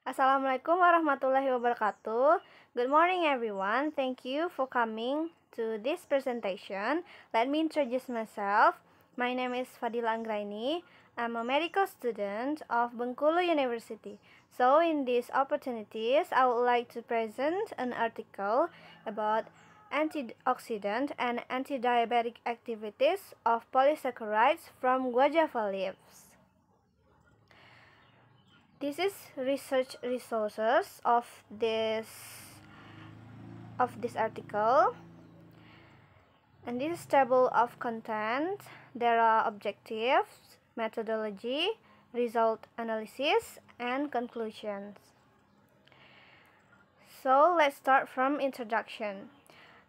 Assalamualaikum warahmatullahi wabarakatuh. Good morning everyone. Thank you for coming to this presentation. Let me introduce myself. My name is Fadila Anggraini. I'm a medical student of Bengkulu University. So in these opportunities, I would like to present an article about antioxidant and anti-diabetic activities of polysaccharides from guava leaves this is research resources of this of this article and this table of content there are objectives methodology result analysis and conclusions so let's start from introduction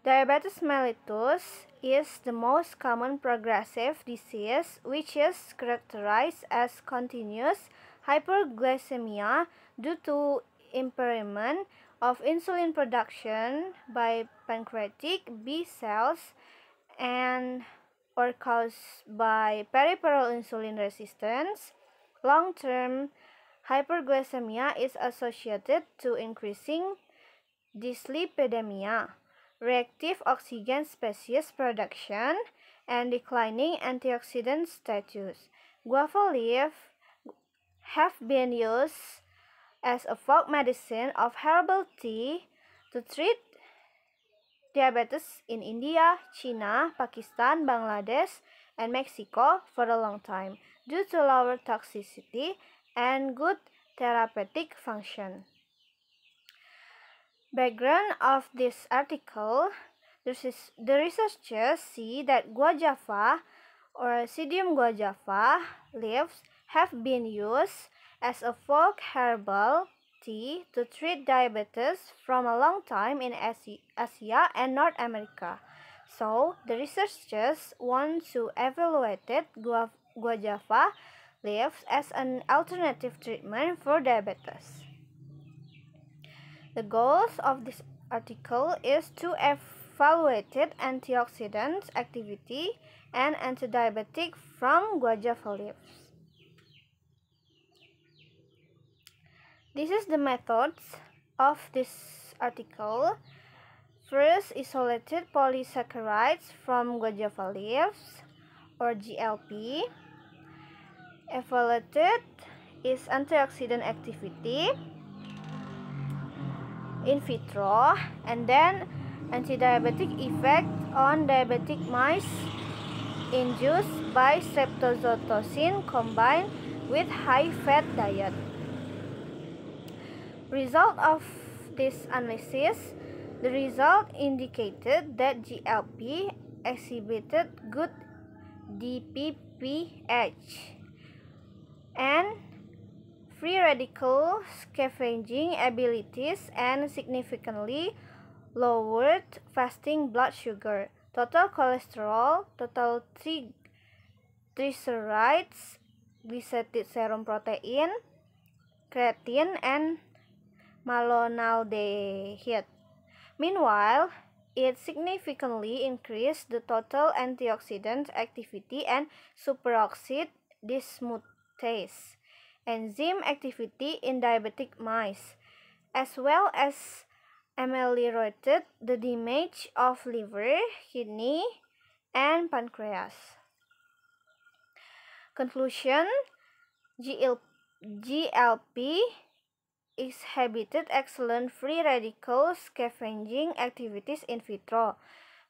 diabetes mellitus is the most common progressive disease which is characterized as continuous hyperglycemia due to impairment of insulin production by pancreatic B cells and or caused by peripheral insulin resistance. Long-term hyperglycemia is associated to increasing dyslipidemia, reactive oxygen species production, and declining antioxidant status. Guava leaf have been used as a folk medicine of herbal tea to treat diabetes in India, China, Pakistan, Bangladesh, and Mexico for a long time due to lower toxicity and good therapeutic function. Background of this article The researchers see that guajava or Pseudium guajava leaves have been used as a folk herbal tea to treat diabetes from a long time in Asia and North America. So, the researchers want to evaluate guava leaves as an alternative treatment for diabetes. The goals of this article is to evaluate antioxidant activity and antidiabetic from guava leaves. This is the methods of this article. First, isolated polysaccharides from Guajava leaves or GLP. Evaluated is antioxidant activity in vitro and then anti-diabetic effect on diabetic mice induced by streptozotocin combined with high fat diet. Result of this analysis, the result indicated that GLP exhibited good DPPH and free radical scavenging abilities and significantly lowered fasting blood sugar, total cholesterol, total triglycerides, glycated serum protein, creatine, and malonaldehyde. Meanwhile, it significantly increased the total antioxidant activity and superoxide dismutase enzyme activity in diabetic mice, as well as ameliorated the damage of liver, kidney, and pancreas. Conclusion GLP exhibited excellent free radical scavenging activities in vitro.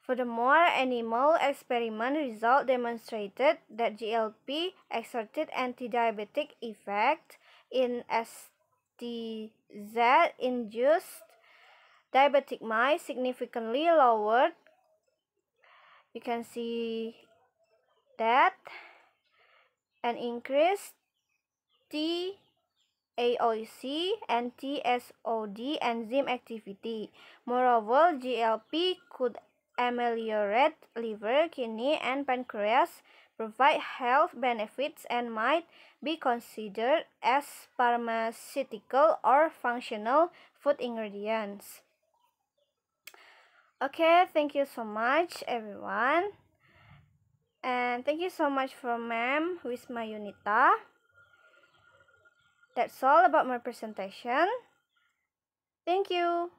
Furthermore, animal experiment result demonstrated that GLP exerted anti-diabetic effect in STZ-induced diabetic mice significantly lowered. You can see that an increased T AOC, and TSOD enzyme activity. Moreover, GLP could ameliorate liver, kidney, and pancreas, provide health benefits, and might be considered as pharmaceutical or functional food ingredients. Okay, thank you so much, everyone. And thank you so much for ma'am Wisma Yunita. That's all about my presentation. Thank you.